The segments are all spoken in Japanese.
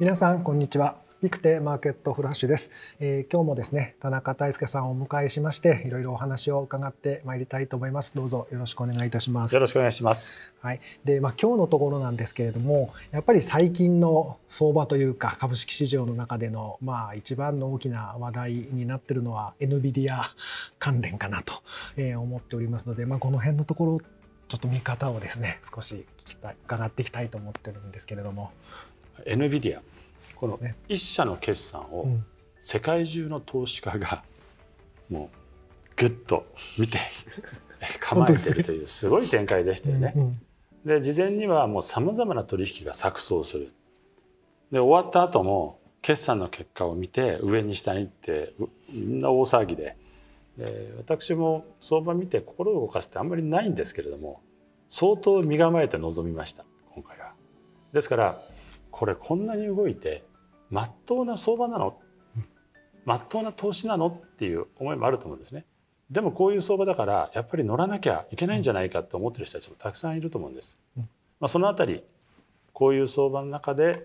皆さんこんにちはビクテマーケットフラッシュです、えー、今日もですね田中大輔さんをお迎えしましていろいろお話を伺ってまいりたいと思いますどうぞよろしくお願いいたしますよろしくお願いしますはいでまあ今日のところなんですけれどもやっぱり最近の相場というか株式市場の中でのまあ一番の大きな話題になっているのは NVIDIA 関連かなと、えー、思っておりますのでまあこの辺のところちょっと見方をですね少し聞きたい伺っていきたいと思ってるんですけれども NVIDIA この1社の決算を世界中の投資家がもうぐっと見て 構えてるというすごい展開でしたよね。で事前にはもうさまざまな取引が錯綜する。で終わった後も決算の結果を見て上に下にってみんな大騒ぎでで私も相場見て心を動かすってあんまりないんですけれども相当身構えて臨みました今回は。ですからこれこんなに動いてまっとうな相場なのまっとうな投資なのっていう思いもあると思うんですね。でもこういう相場だからやっぱり乗らなきゃいけないんじゃないかって思ってる人たちもたくさんいると思うんです。まあ、そのあたりこういう相場の中で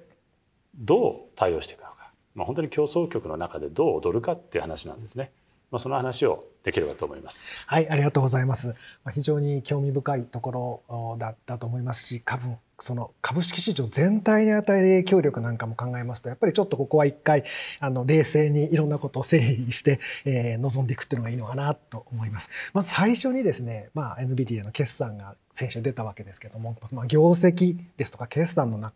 どう対応していくのか、まあ、本当に競争局の中でどう踊るかっていう話なんですね。まあ、その話をできればと思います。はい、ありがとうございます。まあ、非常に興味深いところだったと思いますし、株その株式市場全体に与える影響力なんかも考えますとやっぱりちょっとここは一回あの冷静にいろんなことを整理して、えー、臨んでいくっていうのがいいのかなと思います。まず最初にですね、まあ、NVIDIA の決算が先週出たわけですけども、まあ、業績ですとか決算のな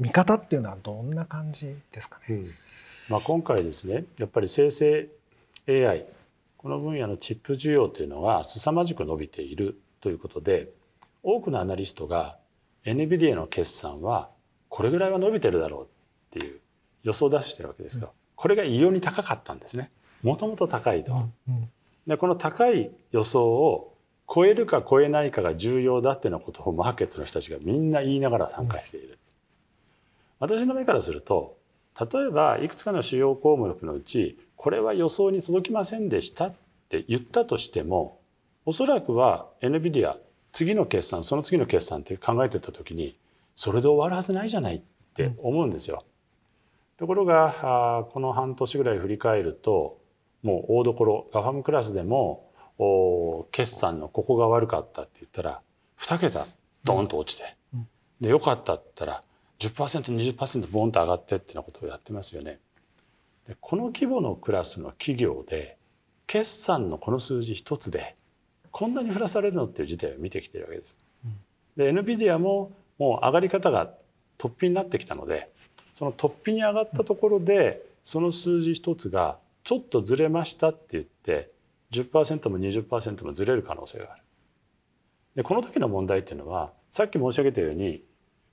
見方っていうのはどんな感じですかね。うん、まあ、今回ですねやっぱり生成 AI この分野のチップ需要というのは凄まじく伸びているということで多くのアナリストが NVIDIA の決算はこれぐらいは伸びてるだろうっていう予想を出してるわけですが、これが異様に高かったんですね。もともと高いと。でこの高い予想を超えるか超えないかが重要だっていうよことをマーケットの人たちがみんな言いながら参加している。私の目からすると例えばいくつかの主要項目のうちこれは予想に届きませんでしたって言ったとしてもおそらくは NVIDIA 次の決算その次の決算って考えてた時にそれで終わるはずないじゃないって思うんですよ。ところがこの半年ぐらい振り返るともう大所ガファムクラスでも決算のここが悪かったって言ったら2桁ドンと落ちて、でよかったったら 10%20% ボンと上がってってなことをやってますよね。でこの規模のクラスの企業で決算のこの数字一つでこんなに降らされるのっていう事態を見てきてるわけです。で NVIDIA ももう上がり方が突飛になってきたのでその突飛に上がったところでその数字一つがちょっとずれましたって言って10%も20%もずれる可能性がある。でこの時の問題っていうのはさっき申し上げたように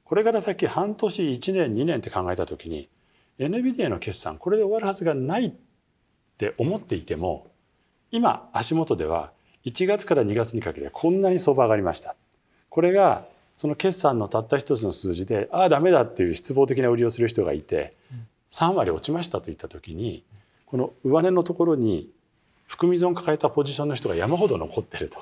これから先半年1年2年って考えた時に NVIDIA の決算これで終わるはずがないって思っていても今足元では1月から2月にかけてこんなに相場上がりました。これがその決算のたった一つの数字でああダメだっていう失望的な売りをする人がいて3割落ちましたといった時にこの上値のところに含み損抱えたポジションの人が山ほど残ってると。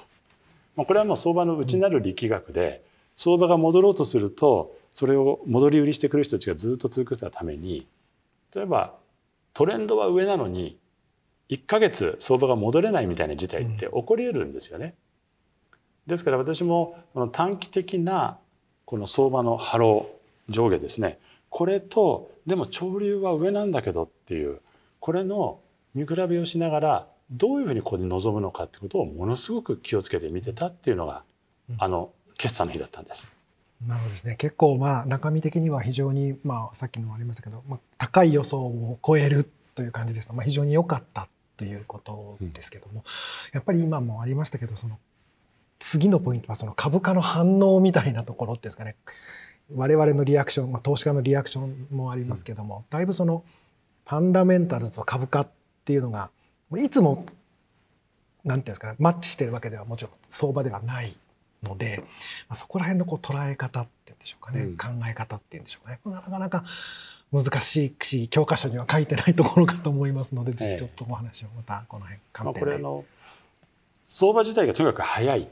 これはもう相場の内なる力学で相場が戻ろうとするとそれを戻り売りしてくる人たちがずっと続くために例えばトレンドは上なのに1ヶ月相場が戻れないみたいな事態って起こり得るんですよね。ですから私もこの短期的なこの相場の波浪上下ですねこれとでも潮流は上なんだけどっていうこれの見比べをしながらどういうふうにここで臨むのかってことをものすごく気をつけて見てたっていうのが、あの決算の日だったんです。なるほどですね結構まあ中身的には非常に、まあ、さっきのもありましたけど、まあ、高い予想を超えるという感じですまあ、非常に良かったということですけども、やっぱり今もありましたけどその次のポイントはその株価の反応みたいなところですかね我々のリアクション、まあ、投資家のリアクションもありますけども、だいぶそのファンダメンタルズと株価っていうのがいつもなんていうんですか、ね、マッチしてるわけではもちろん相場ではないので、まあ、そこら辺のこう捉え方っていうんでしょうかね、うん、考え方っていうんでしょうかねなかなか難しいし教科書には書いてないところかと思いますので、ぜひちょっとお話をまたこの辺観点で、まあ、相場自体がとにかく早い、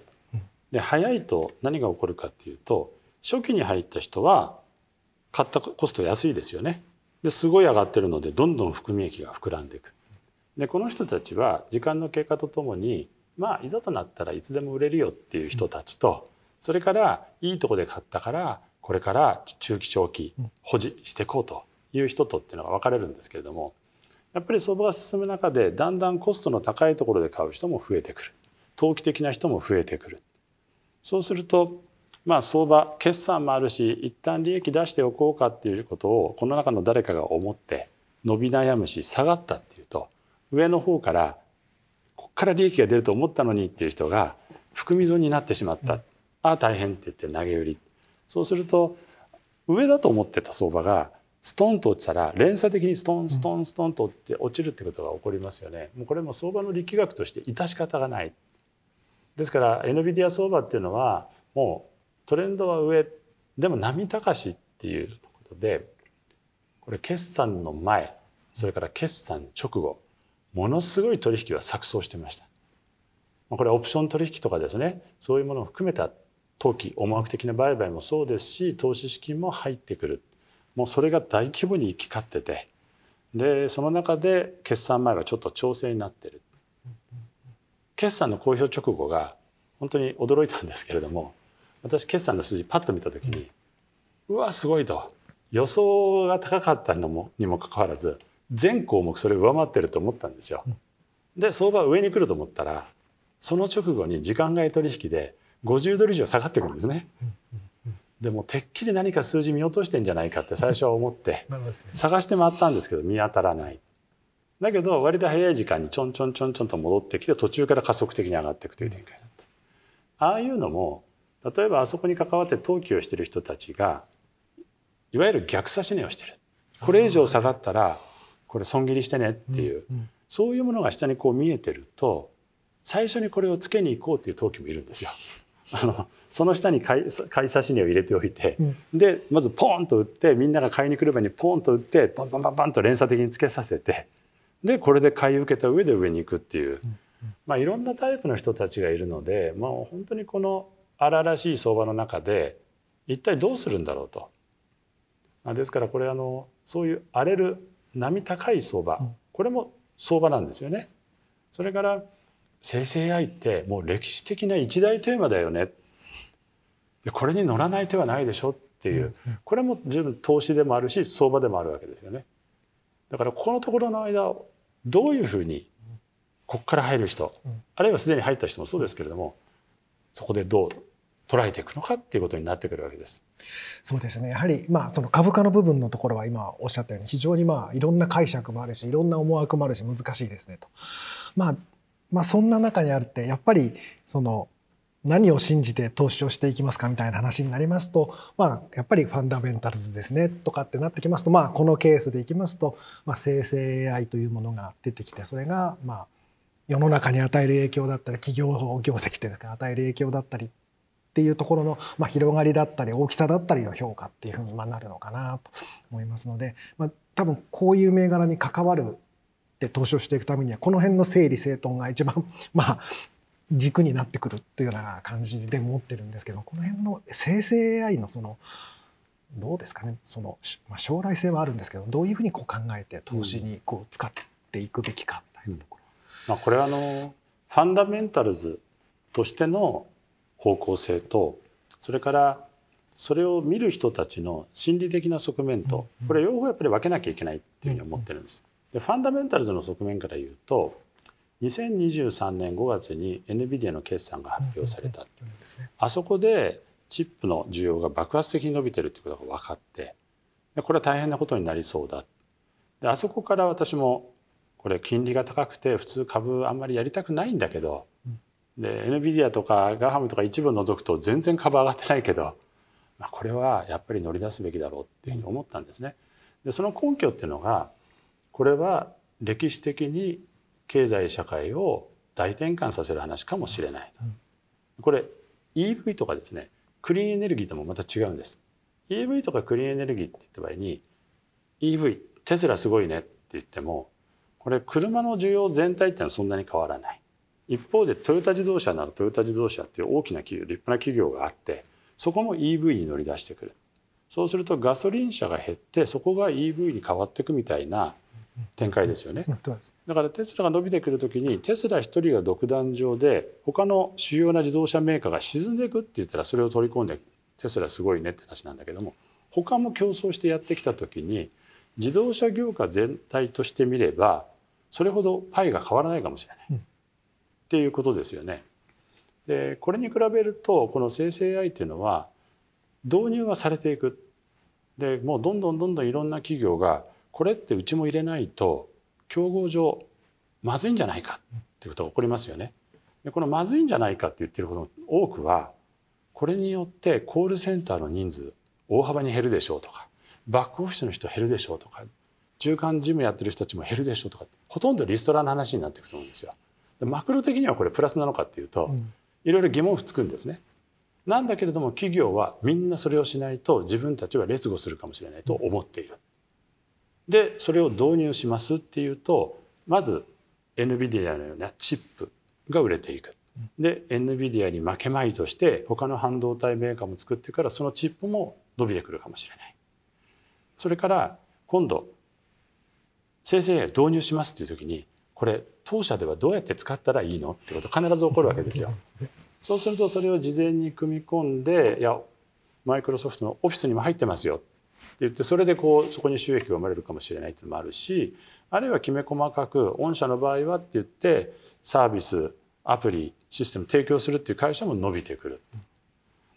で早いと何が起こるかっていうと初期に入った人は買ったコスト安いですよねですごい上がってるのでどんどん含み益が膨らんでいくでこの人たちは時間の経過とともにまあいざとなったらいつでも売れるよっていう人たちと、うん、それからいいとこで買ったからこれから中期長期保持していこうという人とっていうのが分かれるんですけれどもやっぱり相場が進む中でだんだんコストの高いところで買う人も増えてくる投機的な人も増えてくるそうするとまあ相場決算もあるし一旦利益出しておこうかっていうことをこの中の誰かが思って伸び悩むし下がったっていうと上の方からこっから利益が出ると思ったのにっていう人が含み損になってしまった、うん、ああ大変って言って投げ売りそうすると上だと思ってた相場がストンと落ちたら連鎖的にストンストンストンとって落ちるってことが起こりますよね。もうこれも相場の力学として致し方がない。ですから NVIDIA 相場っていうのはもうトレンドは上でも波高しっていうことでこれ決算の前それから決算直後ものすごい取引は錯綜してました。これオプション取引とかですねそういうものを含めた投機思惑的な売買もそうですし投資資金も入ってくるもうそれが大規模に行き交っててでその中で決算前がちょっと調整になってる決算の公表直後が本当に驚いたんですけれども私決算の数字パッと見た時にうわすごいと予想が高かったのもにもかかわらず全項目それ上回ってると思ったんですよ。で相場上に来ると思ったらその直後に時間外取引で50ドル以上下がってくるんですね。でもてっきり何か数字見落としてんじゃないかって最初は思って 探して回ったんですけど見当たらない。だけど割と早い時間にちょんちょんちょんちょんと戻ってきて途中から加速的に上がっていくという展開だった。ああいうのも例えばあそこに関わって登記をしている人たちがいわゆる逆差し値をしてる。これ以上下がったらこれ損切りしてねっていう、そういうものが下にこう見えてると最初にこれをつけに行こうという登記もいるんですよ。あのその下に買い買い差し値を入れておいて、うん、でまずポンと売ってみんなが買いに来る前にポンと売ってバンバンバンバンと連鎖的につけさせてでこれで買い受けた上で上に行くっていう、うん、まあ、いろんなタイプの人たちがいるので、まあ、本当にこの荒々しい相場の中で一体どうするんだろうと。あ、ですからこれあのそういう荒れる波高い相場、これも相場なんですよね。それから生成 AI ってもう歴史的な一大テーマだよねこれに乗らない手はないでしょっていうこれも十分投資でもあるし相場でもあるわけですよね。だからここのところの間どういうふうにここから入る人あるいはすでに入った人もそうですけれどもそこでどう捉えていくのかっていうことになってくるわけです。そうですね。やはりまあその株価の部分のところは今おっしゃったように非常にまあいろんな解釈もあるし、いろんな思惑もあるし難しいですねと。まあまあ、そんな中にあるってやっぱりその何を信じて投資をしていきますかみたいな話になりますと、まあ、やっぱりファンダメンタルズですねとかってなってきますと、まあ、このケースでいきますと、まあ、生成 AI というものが出てきてそれがまあ世の中に与える影響だったり企業業績というか与える影響だったりっていうところの、まあ、広がりだったり大きさだったりの評価っていうふうにまなるのかなと思いますので、まあ、多分こういう銘柄に関わるって投資をしていくためにはこの辺の整理整頓が一番 まあ軸になってくるというような感じで持ってるんですけどこの辺の生成 AI のそのどうですかねその、まあ、将来性はあるんですけどどういうふうにこう考えて投資にこう使っていくべきかというところ、うんうん、まあ、これはあのファンダメンタルズとしての方向性とそれからそれを見る人たちの心理的な側面とこれ両方やっぱり分けなきゃいけないっていうふうに思ってるんです。でファンダメンタルズの側面から言うと2023年5月に NVIDIA の決算が発表された、あそこでチップの需要が爆発的に伸びてるってことが分かってでこれは大変なことになりそうだであそこから私もこれ金利が高くて普通株あんまりやりたくないんだけど、で NVIDIA とかガハムとか一部除くと全然株上がってないけど、まあ、これはやっぱり乗り出すべきだろうっていうふうに思ったんですね。でその根拠っていうのがこれは歴史的に経済社会を大転換させる話かもしれない、これ EV とかですねクリーンエネルギーともまた違うんです EV とかクリーンエネルギーって言った場合に EV テスラすごいねって言ってもこれ車の需要全体ってのはそんなに変わらない一方でトヨタ自動車ならトヨタ自動車っていう大きな企業立派な企業があってそこも EV に乗り出してくるそうするとガソリン車が減ってそこが EV に変わっていくみたいな展開ですよね。だからテスラが伸びてくるときにテスラ一人が独壇場で他の主要な自動車メーカーが沈んでいくって言ったらそれを取り込んでテスラすごいねって話なんだけども他も競争してやってきたときに自動車業界全体としてみればそれほどパイが変わらないかもしれない、うん、っていうことですよね。でこれに比べるとこの生成 AI っていうのは導入はされていくでもうどんどんどんどんいろんな企業がこれってうちも入れないと競合上まずいんじゃないかっていうことが起こりますよね。でこのまずいんじゃないかって言ってることの多くはこれによってコールセンターの人数大幅に減るでしょうとかバックオフィスの人減るでしょうとか中間事務やってる人たちも減るでしょうとかほとんどリストラの話になっていくと思うんですよ。でマクロ的にはこれプラスなのかっていうと、いろいろ疑問符つくんですね。なんだけれども企業はみんなそれをしないと自分たちは劣後するかもしれないと思っている。でそれを導入しますっていうとまず NVIDIA のようなチップが売れていく。で NVIDIA に負けまいとして他の半導体メーカーも作ってからそのチップも伸びてくるかもしれない。それから今度生成 AI 導入しますっていう時にこれ当社ではどうやって使ったらいいのってこと必ず起こるわけですよ。そうするとそれを事前に組み込んでいやマイクロソフトのオフィスにも入ってますよ言ってそれでこうそこに収益が生まれるかもしれないっていうのもあるしあるいはきめ細かく御社の場合はって言ってサービスアプリシステム提供するっていう会社も伸びてくる、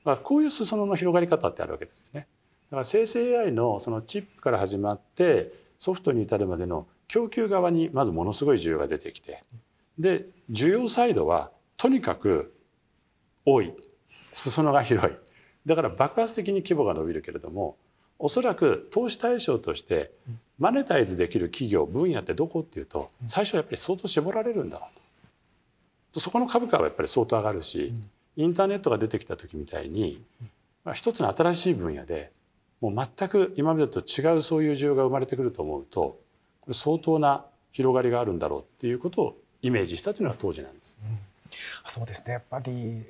まあ、こういう裾野の広がり方ってあるわけですよね。だから生成 AI のそのチップから始まってソフトに至るまでの供給側にまずものすごい需要が出てきてで需要サイドはとにかく多い裾野が広いだから爆発的に規模が伸びるけれどもおそらく投資対象としてマネタイズできる企業分野ってどこっていうと最初はやっぱり相当絞られるんだろうとそこの株価はやっぱり相当上がるしインターネットが出てきた時みたいに、ま一つの新しい分野でもう全く今までと違うそういう需要が生まれてくると思うとこれ相当な広がりがあるんだろうっていうことをイメージしたというのが当時なんです。うんそうですねやっぱり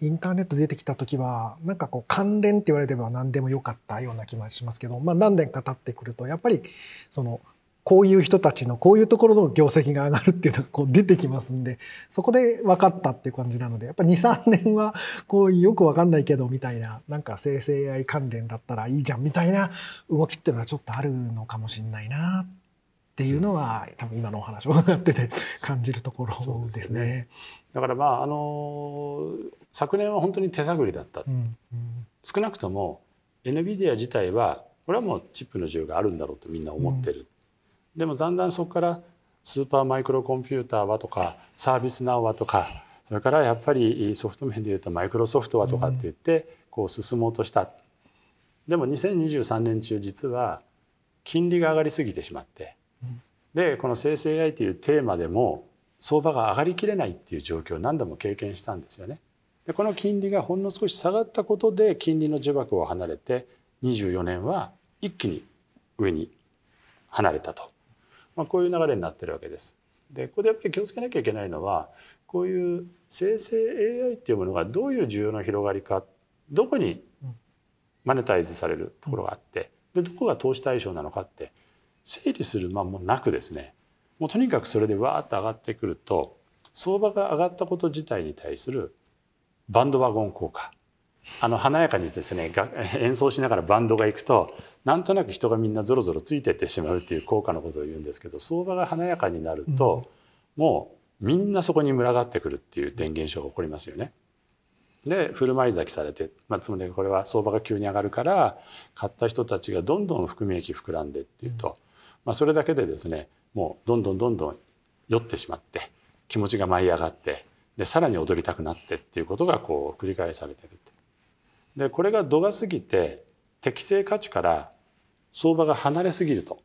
インターネット出てきた時はなんかこう関連って言われれば何でもよかったような気がしますけど、まあ、何年か経ってくるとやっぱりそのこういう人たちのこういうところの業績が上がるっていうのがこう出てきますんでそこで分かったっていう感じなのでやっぱ23年はこうよく分かんないけどみたいななんか生成 AI 関連だったらいいじゃんみたいな動きっていうのはちょっとあるのかもしんないなっっていうのは多分今のお話を伺ってて感じるところですね。すねだからまああの昨年は本当に手探りだった、うんうん、少なくとも NVIDIA 自体はこれはもうチップの需要があるんだろうとみんな思ってる、うん、でもだんだんそこからスーパーマイクロコンピューターはとかサービスナウはとかそれからやっぱりソフト面でいうとマイクロソフトはとかって言ってこう進もうとした、でも2023年中実は金利が上がりすぎてしまってでこの生成 AI というテーマでも相場が上がりきれないっていう状況を何度も経験したんですよね。でこの金利がほんの少し下がったことで金利の呪縛を離れて24年は一気に上に離れたと、まあ、こういう流れになってるわけです。でここでやっぱり気をつけなきゃいけないのはこういう生成 AI っていうものがどういう需要の広がりかどこにマネタイズされるところがあってでどこが投資対象なのかって整理する間もなくですねもうとにかくそれでわーっと上がってくると相場が上がったこと自体に対するバンドワゴン効果あの華やかにですね 演奏しながらバンドが行くとなんとなく人がみんなぞろぞろついてってしまうっていう効果のことを言うんですけど相場が華やかになると、もうみんなそこに群がってくるっていう電現象が起こりますよね。で振る舞い咲きされて、まあ、つまりこれは相場が急に上がるから買った人たちがどんどん含み益膨らんでっていうと、まあ、それだけでですねもうどんどんどんどん酔ってしまって気持ちが舞い上がってでさらに踊りたくなってっていうことがこう繰り返されてるでこれが度が過ぎて適正価値から相場が離れすぎると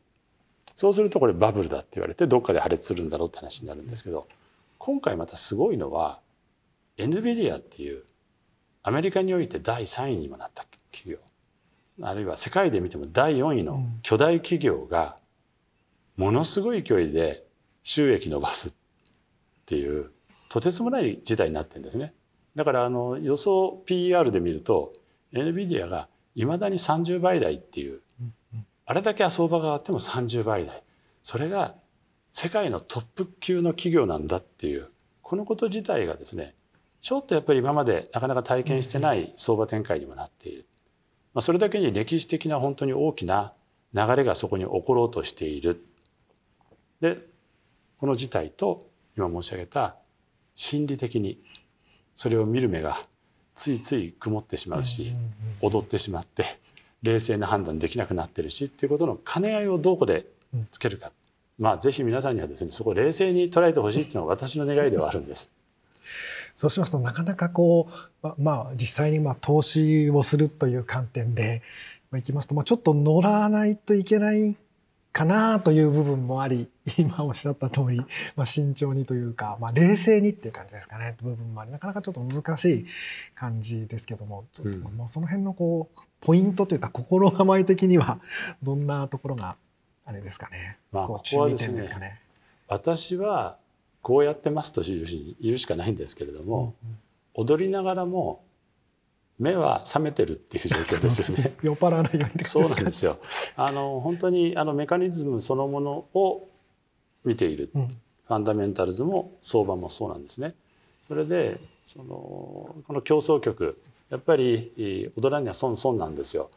そうするとこれバブルだって言われてどっかで破裂するんだろうって話になるんですけど今回またすごいのは NVIDIA っていうアメリカにおいて第3位にもなった企業あるいは世界で見ても第4位の巨大企業がものすごい勢いで収益伸ばすっていうとてつもない事態になってるんですね。だからあの予想 p r で見ると NVIDIA がいまだに30倍台っていうあれだけ相場があっても30倍台それが世界のトップ級の企業なんだっていうこのこと自体がですねちょっとやっぱり今までなかなか体験してない相場展開にもなっている、まあ、それだけに歴史的な本当に大きな流れがそこに起ころうとしているでこの事態と今申し上げた心理的にそれを見る目がついつい曇ってしまうし踊ってしまって冷静な判断できなくなってるしっていうことの兼ね合いをどこでつけるか、まあ、ぜひ皆さんにはですねそこを冷静に捉えてほしいっていうのが私の願いではあるんです。そうしますとなかなかこう、ま、まあ実際にまあ投資をするという観点で、まあ、いきますと、まあ、ちょっと乗らないといけないかなという部分もあり 今おっしゃった通り、まあ、慎重にというか、まあ、冷静にっていう感じですかね部分もありなかなかちょっと難しい感じですけどもちょっともうその辺のこうポイントというか心構え的にはどんなところがあれですかね、まあ、ですね、ね、私はこうやってますと言うしかないんですけれども、うんうん、踊りながらも目は覚めてるっていう状況ですよね。酔っ払わないようにそうなんですよ。あの本当にあのメカニズムそのものを見ている、うん、ファンダメンタルズも相場もそうなんですね。それでそのこの競争局やっぱり踊らには損損なんですよ。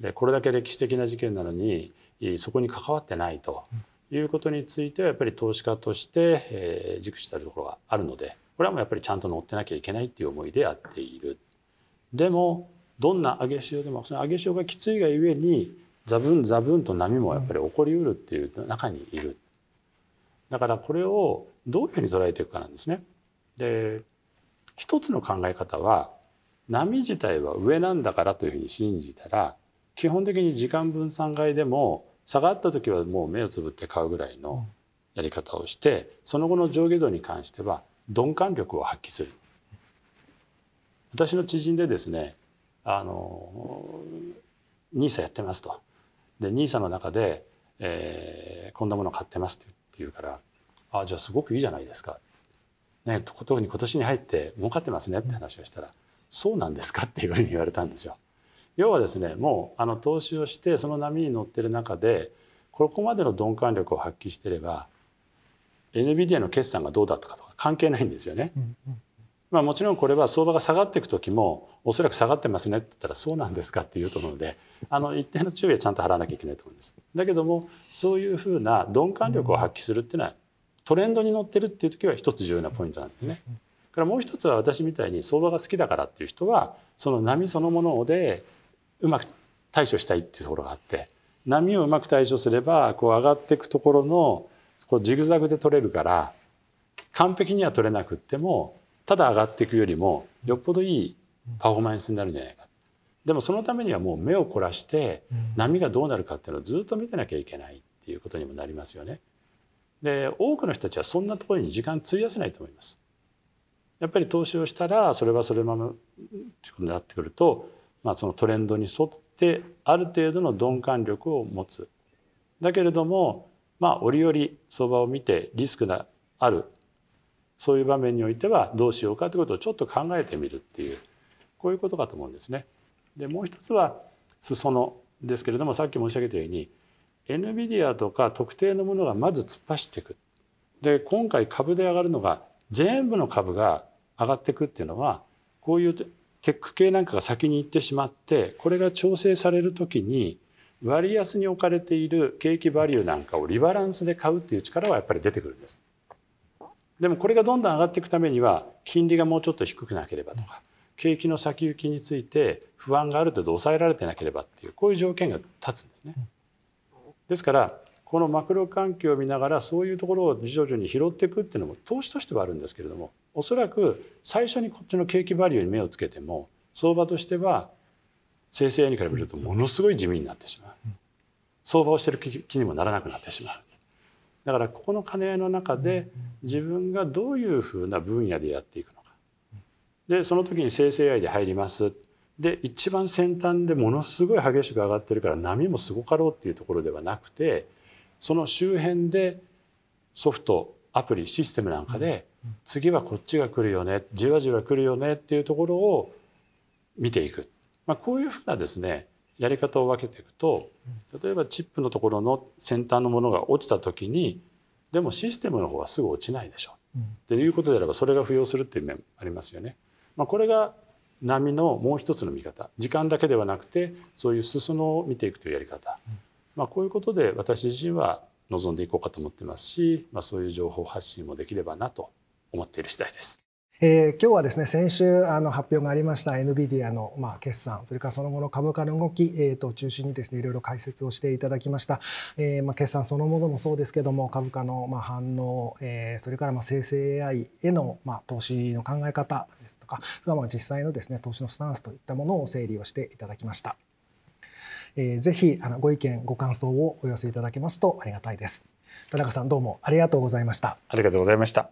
でこれだけ歴史的な事件なのにそこに関わってないということについてはやっぱり投資家として、えー、軸したところがあるのでこれはもうやっぱりちゃんと乗ってなきゃいけないっていう思いでやっている。でもどんな上げ潮でもその上げ潮がきついがゆえにザブンザブンと波もやっぱり起こりうるっていう中にいる。だからこれをどういうふうに捉えていくかなんですね。で一つの考え方は波自体は上なんだからというふうに信じたら基本的に時間分散外でも下がった時はもう目をつぶって買うぐらいのやり方をしてその後の上下動に関しては鈍感力を発揮する。私の知人でですねあの n i s やってますと。で n i s の中で、えー、こんなもの買ってますって言って。言うから「あじゃあすごくいいじゃないですか」ね、特に今年に入って儲かってますねって話をしたら「そうなんですか?」っていうふうに言われたんですよ。要はですねもうあの投資をしてその波に乗ってる中でここまでの鈍感力を発揮してれば NVIDIA の決算がどうだったかとか関係ないんですよね。うんうんまあ、もちろんこれは相場が下がっていく時もおそらく下がってますねって言ったらそうなんですかって言うと思うのであの一定の注意はちゃんと払わなきゃいけないと思います。だけどもそういうふうな鈍感力を発揮するっていうのはトレンドに乗ってるっていう時は一つ重要なポイントなんですね。からもう一つは私みたいに相場が好きだからっていう人はその波そのものでうまく対処したいっていうところがあって波をうまく対処すればこう上がっていくところのこうジグザグで取れるから完璧には取れなくってもただ上がっていくよりもよっぽどいいパフォーマンスになるんじゃないかでもそのためにはもう目を凝らして波がどうなるかっていうのをずっと見てなきゃいけないっていうことにもなりますよね。で多くの人たちはそんなところに時間費やせないと思います。やっぱり投資をしたらそれはそれままってことになってくると、まあ、そのトレンドに沿ってある程度の鈍感力を持つ。だけれどもまあ折々相場を見てリスクがあるそういう場面においてはどうしようかということをちょっと考えてみるっていうこういうことかと思うんですね。でもう一つは裾野ですけれどもさっき申し上げたように NVIDIA とか特定のものがまず突っ走っていく。で今回株で上がるのが全部の株が上がっていくっていうのはこういうテック系なんかが先に行ってしまってこれが調整されるときに割安に置かれている景気バリューなんかをリバランスで買うっていう力はやっぱり出てくるんです。でもこれがどんどん上がっていくためには金利がもうちょっと低くなければとか景気の先行きについて不安がある程度抑えられてなければっていうこういう条件が立つんですね。ですからこのマクロ環境を見ながらそういうところを徐々に拾っていくっていうのも投資としてはあるんですけれどもおそらく最初にこっちの景気バリューに目をつけても相場としては生成 AI に比べるとものすごい地味になってしまう相場をしてる気にもならなくなってしまうだからここの兼ね合いの中で自分がどういうふうな分野でやっていくのかでその時に生成 AI で入りますで一番先端でものすごい激しく上がってるから波もすごかろうっていうところではなくてその周辺でソフトアプリシステムなんかで次はこっちが来るよねじわじわ来るよねっていうところを見ていく、まあ、こういうふうなですねやり方を分けていくと例えばチップのところの先端のものが落ちた時にでもシステムの方はすぐ落ちないでしょう、うん、っていうことであればそれが浮揚するっていう面ありますよね。まあ、これが波のもう一つの見方時間だけではなくてそういう裾野を見ていくというやり方、うん、まあ、こういうことで私自身は望んでいこうかと思ってますし、まあ、そういう情報発信もできればなと思っている次第です。えー、今日はですね先週あの発表がありました NVIDIA の、まあ、決算それからその後の株価の動き、えー、と中心にですねいろいろ解説をしていただきました、えーまあ、決算そのものもそうですけども株価の、まあ、反応、えー、それからまあ生成 AI への、まあ、投資の考え方ですとかまあ実際のですね投資のスタンスといったものを整理をしていただきました、えー、ぜひあのご意見ご感想をお寄せいただけますとありがたいです田中さんどうもありがとうございましたありがとうございました